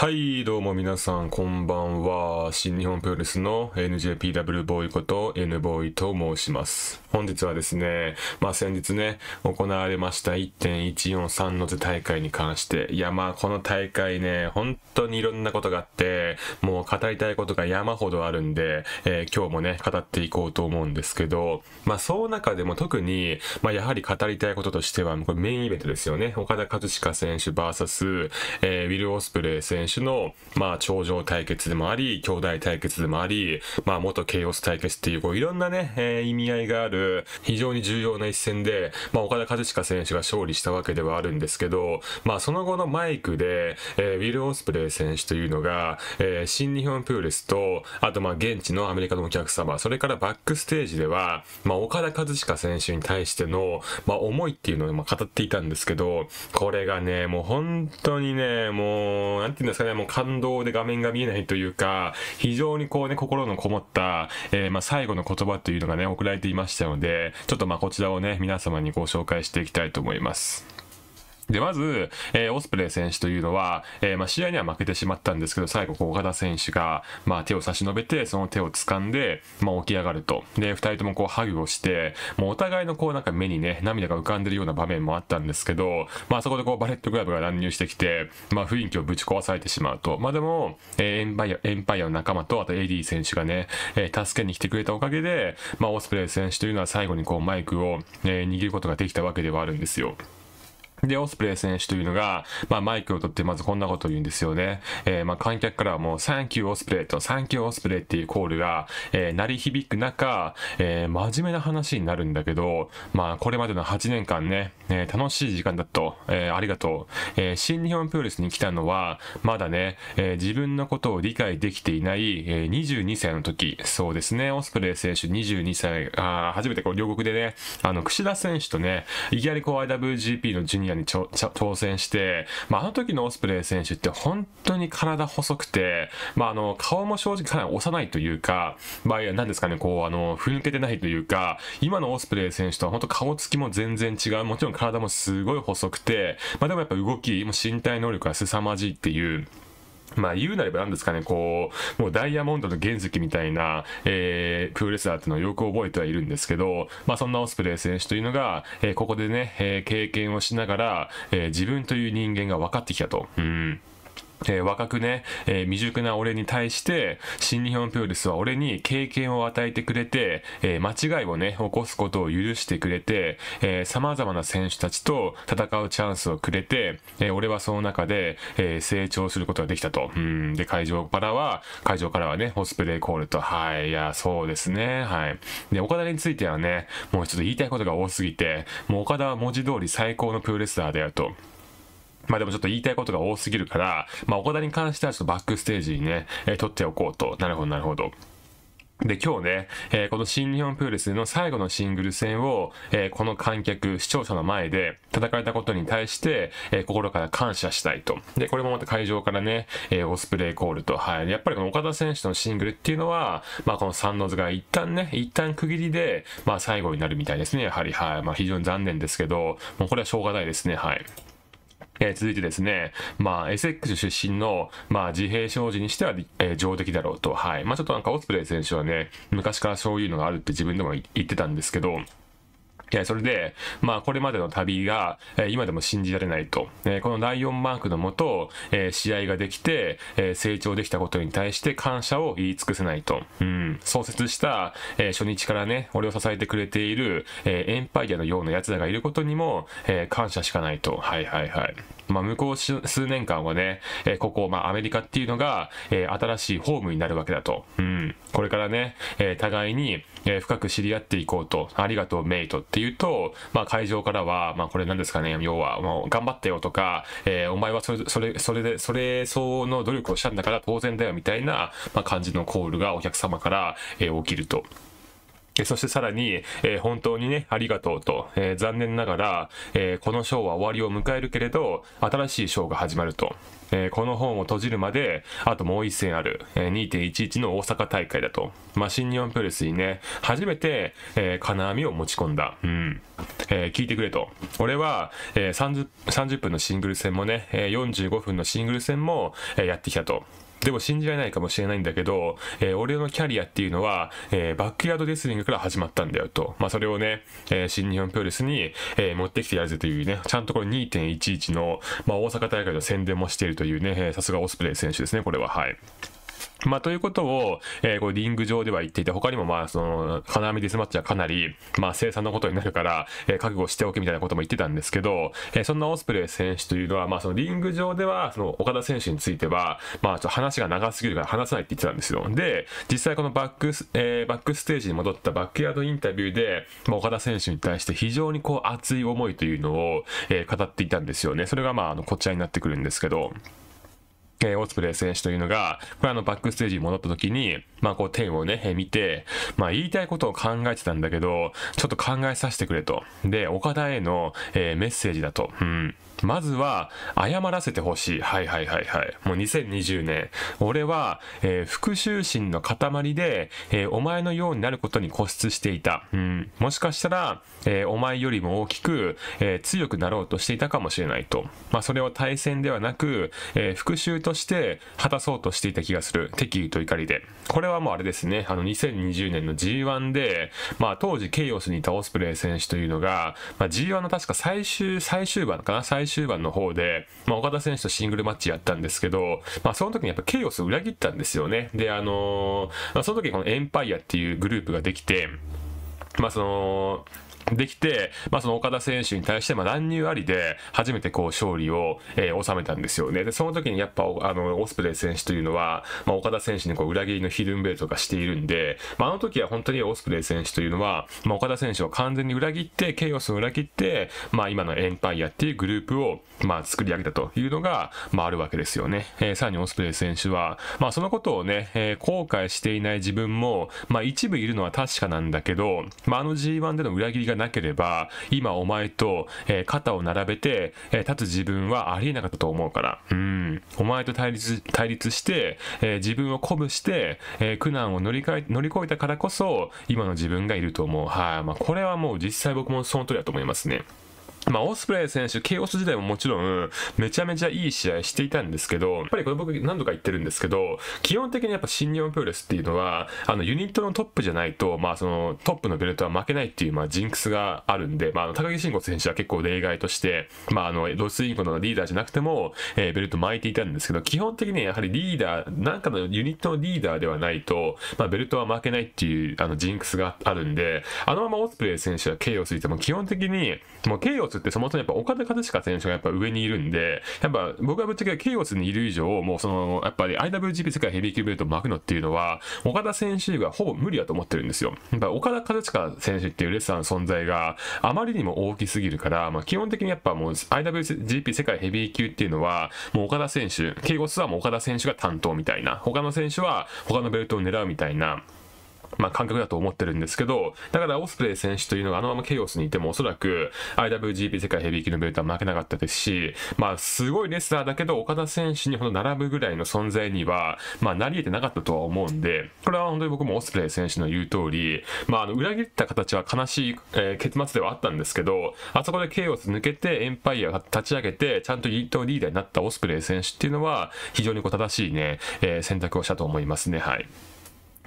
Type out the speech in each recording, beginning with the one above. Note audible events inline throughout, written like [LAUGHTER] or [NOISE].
はいどうも皆さんこんばんは新日本プロレスの NJPW ボーイこと N ボーイと申します本日はですねまあ先日ね行われました1.143の図大会に関していやまあこの大会ね本当にいろんなことがあってもう語りたいことが山ほどあるんで、えー、今日もね語っていこうと思うんですけどまあその中でも特にまあやはり語りたいこととしてはこれメインイベントですよね岡田和親選手 VS、えー、ウィル・オスプレイ選手手の、まあ、頂上対決でもあり、兄弟対決でもあり、まあ、元ケイオス対決っていう、こう、いろんなね、えー、意味合いがある、非常に重要な一戦で、まあ、岡田和親選手が勝利したわけではあるんですけど、まあ、その後のマイクで、えー、ウィル・オスプレイ選手というのが、えー、新日本プールスと、あと、まあ、現地のアメリカのお客様、それからバックステージでは、まあ、岡田和親選手に対しての、まあ、思いっていうのを、まあ、語っていたんですけど、これがね、もう本当にね、もう、なんていうんですかですかね、もう感動で画面が見えないというか、非常にこうね、心のこもった、えー、まあ、最後の言葉というのがね、送られていましたので、ちょっとまあこちらをね、皆様にご紹介していきたいと思います。で、まず、えー、オスプレイ選手というのは、えー、まあ、試合には負けてしまったんですけど、最後、岡田選手が、まあ、手を差し伸べて、その手を掴んで、まあ、起き上がると。で、二人ともこう、ハグをして、もうお互いのこう、なんか目にね、涙が浮かんでるような場面もあったんですけど、まあ、そこでこう、バレットクラブが乱入してきて、まあ、雰囲気をぶち壊されてしまうと。まあ、でも、えー、エンパイア、エンパイアの仲間と、あと、エディ選手がね、えー、助けに来てくれたおかげで、まあ、オスプレイ選手というのは最後にこう、マイクを、えー、握ることができたわけではあるんですよ。で、オスプレイ選手というのが、まあ、マイクを取ってまずこんなことを言うんですよね。えー、まあ、観客からはもう、サンキューオスプレイと、サンキューオスプレイっていうコールが、えー、鳴り響く中、えー、真面目な話になるんだけど、まあ、これまでの8年間ね、えー、楽しい時間だと、えー、ありがとう。えー、新日本プロレスに来たのは、まだね、えー、自分のことを理解できていない、えー、22歳の時、そうですね、オスプレイ選手22歳、あ初めてこう、両国でね、あの、櫛田選手とね、いきなりこう、IWGP のジュニア野に挑戦して、まあ、あの時のオスプレイ選手って本当に体細くて、まあ、あの、顔も正直かなり幼いというか、まあ、いや、ですかね、こう、あの、振りけてないというか、今のオスプレイ選手とは本当顔つきも全然違う。もちろん体もすごい細くて、まあ、でもやっぱ動き、も身体能力が凄まじいっていう、まあ言うなれば何ですかね、こう、もうダイヤモンドの原石みたいな、えー、プロレスラーっていうのをよく覚えてはいるんですけど、まあそんなオスプレイ選手というのが、えー、ここでね、えー、経験をしながら、えー、自分という人間が分かってきたと。うん。えー、若くね、えー、未熟な俺に対して、新日本プロレスは俺に経験を与えてくれて、えー、間違いをね、起こすことを許してくれて、えー、様々な選手たちと戦うチャンスをくれて、え俺はその中で、え成長することができたと。うん。で、会場からは、会場からはね、ホスプレイコールと。はい。いや、そうですね。はい。で、岡田についてはね、もうちょっと言いたいことが多すぎて、もう岡田は文字通り最高のプロレスラーだよと。まあでもちょっと言いたいことが多すぎるから、まあ岡田に関してはちょっとバックステージにね、えー、取っておこうと。なるほど、なるほど。で、今日ね、えー、この新日本プールスの最後のシングル戦を、えー、この観客、視聴者の前で戦えたことに対して、えー、心から感謝したいと。で、これもまた会場からね、えオスプレイコールと、はい。やっぱりこの岡田選手のシングルっていうのは、まあこの三の図が一旦ね、一旦区切りで、まあ最後になるみたいですね、やはり、はい。まあ非常に残念ですけど、もうこれはしょうがないですね、はい。えー、続いてですね、まあ、SX 出身の、まあ、自閉症児にしては、えー、上出来だろうと。はい。まあ、ちょっとなんかオスプレイ選手はね、昔からそういうのがあるって自分でも言ってたんですけど、えそれで、まあ、これまでの旅が、え今でも信じられないと。えこのライオンマークのもと、え試合ができて、え成長できたことに対して感謝を言い尽くせないと。うん。創設した、え初日からね、俺を支えてくれている、えエンパイアのような奴らがいることにも、え感謝しかないと。はいはいはい。まあ、向こう数年間はね、えここ、まあ、アメリカっていうのが、え新しいホームになるわけだと。うん。これからね、え互いに、え深く知り合っていこうと。ありがとう、メイトってっていうと、まあ、会場からは、まあ、これ何ですかね、要は、もう頑張ったよとか、えー、お前はそれ、それ、それで、それ相応の努力をしたんだから当然だよみたいな、まあ、感じのコールがお客様から、えー、起きると。そしてさらに、えー、本当にね、ありがとうと、えー、残念ながら、えー、このショーは終わりを迎えるけれど、新しいショーが始まると。えー、この本を閉じるまで、あともう一戦ある、えー、2.11の大阪大会だと。まあ、新日本プロレスにね、初めて、えー、金網を持ち込んだ。うん。えー、聞いてくれと。俺は、えー30、30分のシングル戦もね、えー、45分のシングル戦も、えー、やってきたと。でも信じられないかもしれないんだけど、えー、俺のキャリアっていうのは、えー、バックヤードレスリングから始まったんだよと。まあ、それをね、えー、新日本プロレスに、え持ってきてやるぜというね、ちゃんとこれ2.11の、まあ、大阪大会の宣伝もしているというね、さすがオスプレイ選手ですね、これは。はい。まあ、ということを、えー、これ、リング上では言っていて、他にもまあ、その、金網ディスマッチはかなり、まあ、生産のことになるから、えー、覚悟しておけみたいなことも言ってたんですけど、えー、そんなオスプレイ選手というのは、まあ、そのリング上では、その、岡田選手については、まあ、ちょっと話が長すぎるから話さないって言ってたんですよ。で、実際このバックス、えー、バックステージに戻ったバックヤードインタビューで、まあ、岡田選手に対して非常にこう、熱い思いというのを、えー、語っていたんですよね。それがまあ、あの、こちらになってくるんですけど、えー、オスプレイ選手というのが、これあの、バックステージに戻った時に、まあこう、天をね、見て、まあ言いたいことを考えてたんだけど、ちょっと考えさせてくれと。で、岡田への、えー、メッセージだと。うん。まずは、謝らせてほしい。はいはいはいはい。もう2020年。俺は、えー、復讐心の塊で、えー、お前のようになることに固執していた。うん。もしかしたら、えー、お前よりも大きく、え強くなろうとしていたかもしれないと。まあそれを対戦ではなく、え復讐ととして果たそうとしていた気がする。敵意と怒りで。これはもうあれですね。あの、2020年の G1 で、まあ当時ケイオスにいたオスプレイ選手というのが、まあ、G1 の確か最終、最終盤かな最終盤の方で、まあ岡田選手とシングルマッチやったんですけど、まあその時にやっぱケイオスを裏切ったんですよね。で、あのー、まあ、その時このエンパイアっていうグループができて、まあその、できて、まあ、その岡田選手に対して、まあ、乱入ありで、初めてこう、勝利を、えー、収めたんですよね。で、その時にやっぱ、あの、オスプレイ選手というのは、まあ、岡田選手にこう、裏切りのヒルンベルトがしているんで、まあ、あの時は本当にオスプレイ選手というのは、まあ、岡田選手を完全に裏切って、ケイオスを裏切って、まあ、今のエンパイアっていうグループを、まあ、作り上げたというのが、まあ、あるわけですよね。えー、さらにオスプレイ選手は、まあ、そのことをね、えー、後悔していない自分も、まあ、一部いるのは確かなんだけど、まあ、あの G1 での裏切りがなければ、今お前と、えー、肩を並べて、えー、立つ自分はありえなかったと思うから。うん。お前と対立、対立して、えー、自分を鼓舞して、え苦難を乗りかえ、乗り越えたからこそ、今の自分がいると思う。はい、まあ、これはもう実際僕もその通りだと思いますね。[LAUGHS] まあ、オスプレイ選手、ケイオス時代ももちろん、めちゃめちゃいい試合していたんですけど、やっぱりこれ僕何度か言ってるんですけど、基本的にやっぱ新日本プロレスっていうのは、あの、ユニットのトップじゃないと、まあ、その、トップのベルトは負けないっていう、まあ、ジンクスがあるんで、まあ、高木慎吾選手は結構例外として、まあ、あの、ロスインコのリーダーじゃなくても、えー、ベルト巻いていたんですけど、基本的にやはりリーダー、なんかのユニットのリーダーではないと、まあ、ベルトは負けないっていう、あの、ジンクスがあるんで、あのままオスプレイ選手はケイオスいても、基本的に、もうケイオスってそもそもやっぱ岡田和親選手がやっぱ上にいるんで、やっぱ僕はぶっちゃけケイオスにいる以上、もうその、やっぱり IWGP 世界ヘビー級ベルトを巻くのっていうのは、岡田選手がほぼ無理だと思ってるんですよ。やっぱ岡田和親選手っていうレッサーの存在があまりにも大きすぎるから、まあ基本的にやっぱもう IWGP 世界ヘビー級っていうのは、もう岡田選手、ケイオスはもう岡田選手が担当みたいな、他の選手は他のベルトを狙うみたいな、まあ、感覚だと思ってるんですけど、だからオスプレイ選手というのがあのままケイオスにいてもおそらく IWGP 世界ヘビー級のベルトは負けなかったですし、まあ、すごいレスラーだけど岡田選手にほど並ぶぐらいの存在には、まあ、なり得てなかったとは思うんで、これは本当に僕もオスプレイ選手の言う通り、まあ、あの、裏切った形は悲しい、えー、結末ではあったんですけど、あそこでケイオス抜けてエンパイアを立ち上げて、ちゃんとリートリーダーになったオスプレイ選手っていうのは、非常にこう正しいね、えー、選択をしたと思いますね、はい。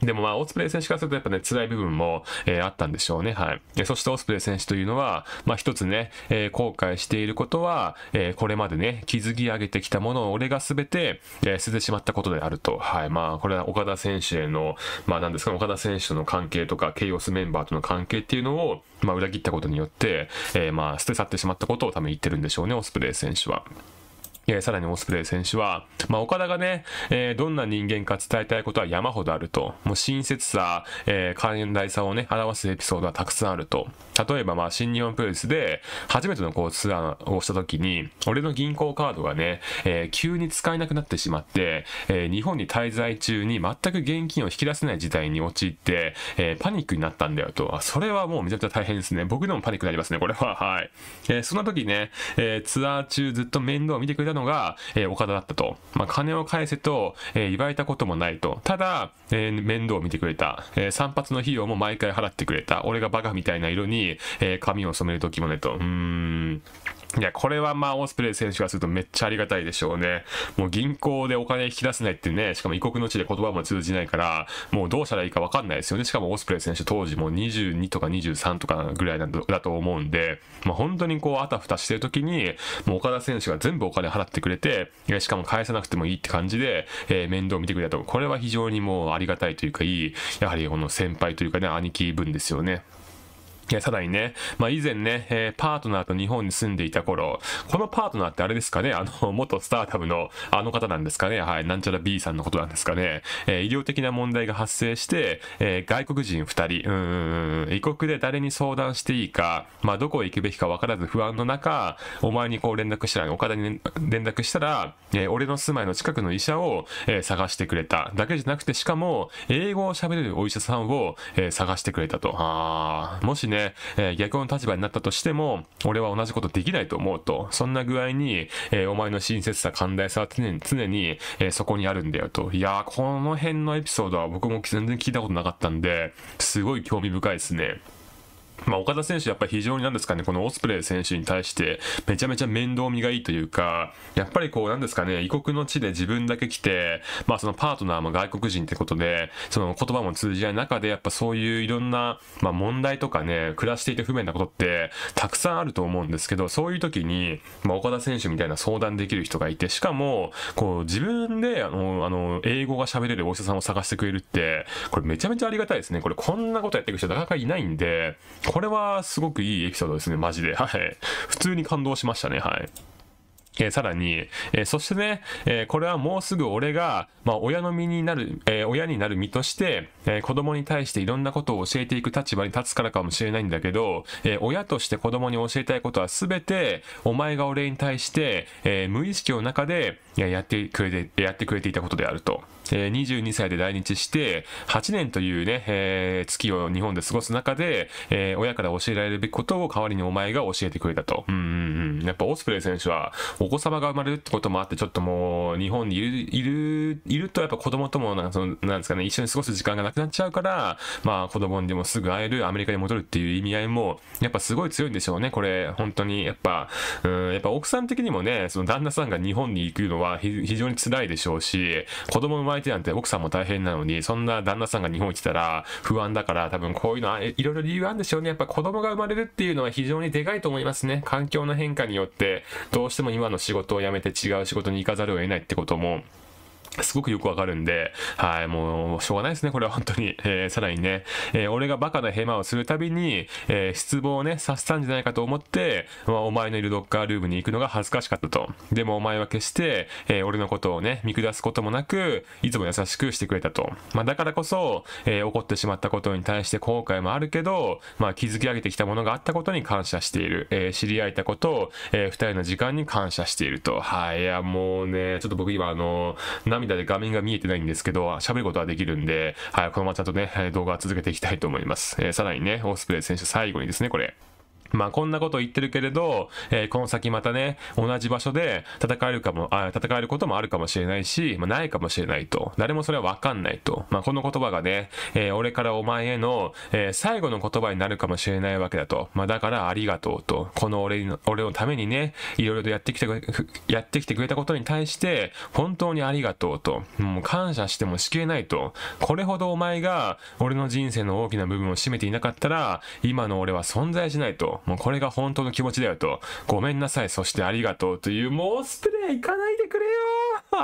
でもまあ、オスプレイ選手からするとやっぱね、辛い部分も、えー、あったんでしょうね。はい。でそしてオスプレイ選手というのは、まあ一つね、えー、後悔していることは、えー、これまでね、築き上げてきたものを俺が全て、え捨ててしまったことであると。はい。まあ、これは岡田選手への、まあなんですか、岡田選手との関係とか、ケイオスメンバーとの関係っていうのを、まあ裏切ったことによって、えまあ捨て去ってしまったことを多分言ってるんでしょうね、オスプレイ選手は。えー、さらにオスプレイ選手は、まあ、岡田がね、えー、どんな人間か伝えたいことは山ほどあると。もう親切さ、えー、寛大さをね、表すエピソードはたくさんあると。例えば、まあ、新日本プロレスで、初めてのこう、ツアーをした時に、俺の銀行カードがね、えー、急に使えなくなってしまって、えー、日本に滞在中に全く現金を引き出せない事態に陥って、えー、パニックになったんだよと。それはもうめちゃくちゃ大変ですね。僕でもパニックになりますね、これは。はい。えー、そんな時ね、えー、ツアー中ずっと面倒を見てくれたののが、え岡田だったと。まあ、金を返せと、え言われたこともないと。ただ、え面倒を見てくれた。え散髪の費用も毎回払ってくれた。俺がバカみたいな色に、え髪を染める時もねと。うーん。いや、これはまあ、オスプレイ選手がするとめっちゃありがたいでしょうね。もう銀行でお金引き出せないってね、しかも異国の地で言葉も通じないから、もうどうしたらいいかわかんないですよね。しかもオスプレイ選手当時もう22とか23とかぐらいだと思うんで、まあ本当にこう、あたふたしてる時に、もう岡田選手が全部お金払ってくれて、しかも返さなくてもいいって感じで、えー、面倒見てくれたと。これは非常にもうありがたいというか、いい、やはりこの先輩というかね、兄貴分ですよね。えさらにね、まあ、以前ね、えー、パートナーと日本に住んでいた頃、このパートナーってあれですかね、あの、元スタータブのあの方なんですかね、はい、なんちゃら B さんのことなんですかね、えー、医療的な問題が発生して、えー、外国人2人、うん、異国で誰に相談していいか、まあ、どこへ行くべきかわからず不安の中、お前にこう連絡したら、岡田に連絡したら、えー、俺の住まいの近くの医者を、えー、探してくれた。だけじゃなくて、しかも、英語を喋れるお医者さんを、えー、探してくれたと。あもしね、で、えー、逆の立場になったとしても、俺は同じことできないと思うと、そんな具合に、えー、お前の親切さ、寛大さは常に、常に、えー、そこにあるんだよと。いやー、この辺のエピソードは僕も全然聞いたことなかったんで、すごい興味深いですね。まあ、岡田選手、やっぱり非常になんですかね、このオスプレイ選手に対して、めちゃめちゃ面倒見がいいというか、やっぱりこう、なんですかね、異国の地で自分だけ来て、まあ、そのパートナーも外国人ってことで、その言葉も通じない中で、やっぱそういういろんな、まあ、問題とかね、暮らしていて不便なことって、たくさんあると思うんですけど、そういう時に、まあ、岡田選手みたいな相談できる人がいて、しかも、こう、自分で、あの、あの、英語が喋れるお医者さんを探してくれるって、これめちゃめちゃありがたいですね。これ、こんなことやっていく人なかなかいないんで、これはすごくいいエピソードですね、マジで。はい。普通に感動しましたね、はい。えー、さらに、えー、そしてね、えー、これはもうすぐ俺が、まあ、親の身になる、え親になる身として、え子供に対していろんなことを教えていく立場に立つからかもしれないんだけど、え親として子供に教えたいことは全て、お前が俺に対して、え無意識の中でやってくれて、やってくれていたことであると。えー、22歳で来日して、8年というね、えー、月を日本で過ごす中で、えー、親から教えられるべきことを代わりにお前が教えてくれたと。うんうんうん。やっぱオスプレイ選手は、お子様が生まれるってこともあって、ちょっともう、日本にいる、いる、いるとやっぱ子供ともな、その、なんですかね、一緒に過ごす時間がなくなっちゃうから、まあ子供にでもすぐ会える、アメリカに戻るっていう意味合いも、やっぱすごい強いんでしょうね、これ。本当に、やっぱ、うん、やっぱ奥さん的にもね、その旦那さんが日本に行くのは非常に辛いでしょうし、子供生まれ相手なんて奥さんも大変なのに、そんな旦那さんが日本に来たら不安だから、多分こういうのいろいろ理由あるんでしょうね。やっぱ子供が生まれるっていうのは非常にでかいと思いますね。環境の変化によって、どうしても今の仕事を辞めて違う仕事に行かざるを得ないってことも、すごくよくわかるんで、はい、もう、しょうがないですね、これは本当に。えー、さらにね、えー、俺がバカなヘマをするたびに、えー、失望をね、察したんじゃないかと思って、まあ、お前のいるロッカールームに行くのが恥ずかしかったと。でもお前は決して、え俺のことをね、見下すこともなく、いつも優しくしてくれたと。まあ、だからこそ、え怒ってしまったことに対して後悔もあるけど、まあ、築き上げてきたものがあったことに感謝している。え知り合えたことを、え二人の時間に感謝していると。はい、いや、もうね、ちょっと僕今あの、涙で画面が見えてないんですけど、喋ることはできるんで、はい、このままちゃんとね、動画を続けていきたいと思います。えー、さらにね、オスプレイ選手最後にですね、これ。まあこんなこと言ってるけれど、えー、この先またね、同じ場所で戦えるかも、あ戦えることもあるかもしれないし、まあないかもしれないと。誰もそれはわかんないと。まあこの言葉がね、えー、俺からお前への、えー、最後の言葉になるかもしれないわけだと。まあだからありがとうと。この俺の、俺のためにね、いろいろとやってきて、やってきてくれたことに対して、本当にありがとうと。もう感謝してもしきれないと。これほどお前が俺の人生の大きな部分を占めていなかったら、今の俺は存在しないと。もうこれが本当の気持ちだよと、ごめんなさい、そしてありがとうという、もうスプレー行かないでくれよ [LAUGHS]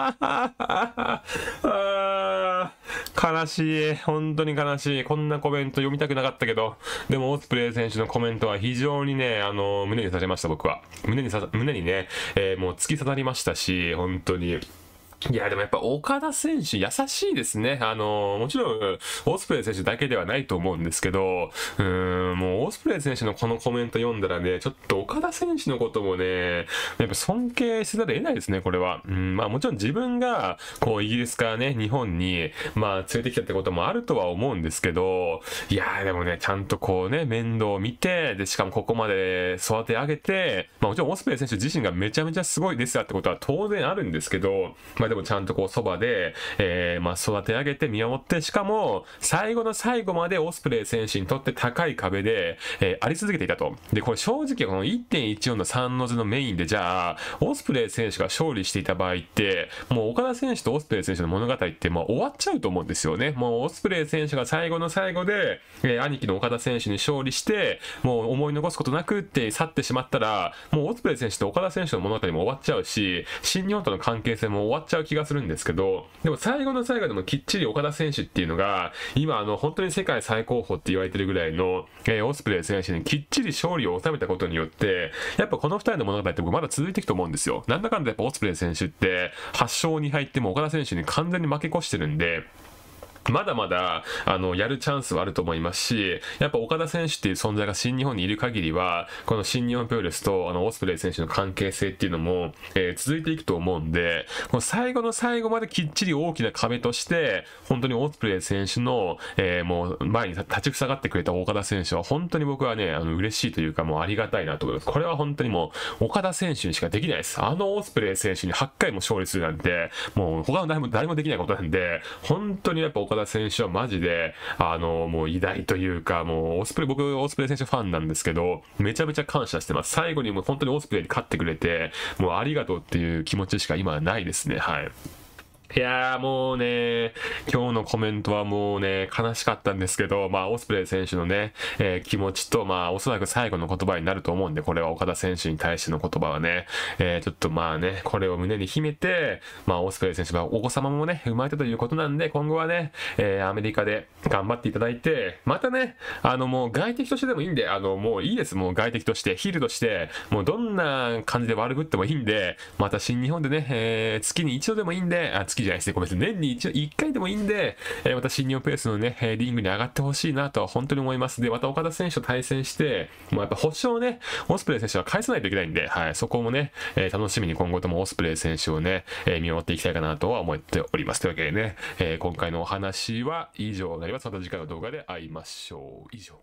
悲しい。本当に悲しい。こんなコメント読みたくなかったけど、でもオスプレイ選手のコメントは非常にね、あの、胸に刺されました、僕は。胸に刺さ、胸にね、えー、もう突き刺さりましたし、本当に。いや、でもやっぱ岡田選手優しいですね。あのー、もちろん、オスプレイ選手だけではないと思うんですけど、うーん、もうオスプレイ選手のこのコメント読んだらね、ちょっと岡田選手のこともね、やっぱ尊敬せざるを得ないですね、これは。うん、まあもちろん自分が、こう、イギリスからね、日本に、まあ連れてきたってこともあるとは思うんですけど、いやーでもね、ちゃんとこうね、面倒を見て、で、しかもここまで育て上げて、まあもちろんオスプレイ選手自身がめちゃめちゃすごいですよってことは当然あるんですけど、まあでもちゃんとこうそばで、えー、まあ育て上げて見守って、しかも最後の最後までオスプレイ選手にとって高い壁で、えー、あり続けていたと。で、これ正直この1.14の3の図のメインで、じゃあ、オスプレイ選手が勝利していた場合って、もう岡田選手とオスプレイ選手の物語ってまあ終わっちゃうと思うんですよね。もうオスプレイ選手が最後の最後で、えー、兄貴の岡田選手に勝利して、もう思い残すことなくって去ってしまったら、もうオスプレイ選手と岡田選手の物語も終わっちゃうし、新日本との関係性も終わっちゃうゃう気がするんですけど、でも最後の最後でもきっちり岡田選手っていうのが、今あの本当に世界最高峰って言われてるぐらいの、えー、オスプレイ選手にきっちり勝利を収めたことによって、やっぱこの2人の物語って僕まだ続いていくと思うんですよ。なんだかんだやっぱオスプレイ選手って8勝2敗っても岡田選手に完全に負け越してるんで、まだまだ、あの、やるチャンスはあると思いますし、やっぱ岡田選手っていう存在が新日本にいる限りは、この新日本プロレスと、あの、オスプレイ選手の関係性っていうのも、えー、続いていくと思うんで、この最後の最後まできっちり大きな壁として、本当にオスプレイ選手の、えー、もう、前に立ち塞がってくれた岡田選手は、本当に僕はね、あの、嬉しいというか、もうありがたいなと思います。これは本当にもう、岡田選手にしかできないです。あのオスプレイ選手に8回も勝利するなんて、もう、他の誰も、誰もできないことなんで、本当にやっぱ岡田田選手はマジで、あの、もう偉大というか、もうオスプレイ、僕オスプレイ選手ファンなんですけど、めちゃめちゃ感謝してます。最後にもう本当にオスプレイに勝ってくれて、もうありがとうっていう気持ちしか今はないですね。はい。いやーもうね、今日のコメントはもうね、悲しかったんですけど、まあ、オスプレイ選手のね、えー、気持ちと、まあ、おそらく最後の言葉になると思うんで、これは岡田選手に対しての言葉はね、えー、ちょっとまあね、これを胸に秘めて、まあ、オスプレイ選手はお子様もね、生まれたということなんで、今後はね、えー、アメリカで頑張っていただいて、またね、あの、もう外敵としてでもいいんで、あの、もういいです、もう外敵として、ヒールとして、もうどんな感じで悪くってもいいんで、また新日本でね、え月に一度でもいいんで、あ月きじゃないですね。ごめんなさい。年に一応1回でもいいんで、えー、また新日本プレスのね、リングに上がってほしいなとは本当に思います。で、また岡田選手と対戦して、もうやっぱ保証をね、オスプレイ選手は返さないといけないんで、はい、そこもね、えー、楽しみに今後ともオスプレイ選手をね、え見守っていきたいかなとは思っております。というわけでね、え今回のお話は以上になります。また次回の動画で会いましょう。以上。